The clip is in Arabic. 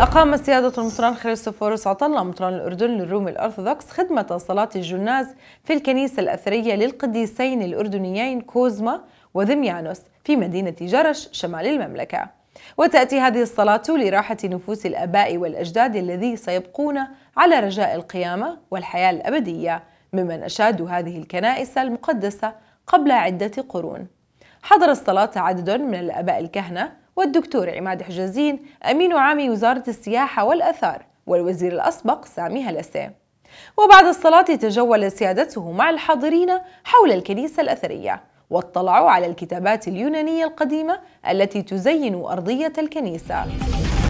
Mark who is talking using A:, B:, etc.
A: أقام سيادة المطران خيرس فورس عطلة مطران الأردن للروم الأرثوذكس خدمة صلاة الجناز في الكنيسة الأثرية للقديسين الأردنيين كوزما وذميانوس في مدينة جرش شمال المملكة وتأتي هذه الصلاة لراحة نفوس الآباء والأجداد الذي سيبقون على رجاء القيامة والحياة الأبدية ممن أشادوا هذه الكنائس المقدسة قبل عدة قرون حضر الصلاة عدد من الآباء الكهنة والدكتور عماد حجازين أمين عام وزارة السياحة والأثار والوزير الأسبق سامي هلسة وبعد الصلاة تجول سيادته مع الحاضرين حول الكنيسة الأثرية واطلعوا على الكتابات اليونانية القديمة التي تزين أرضية الكنيسة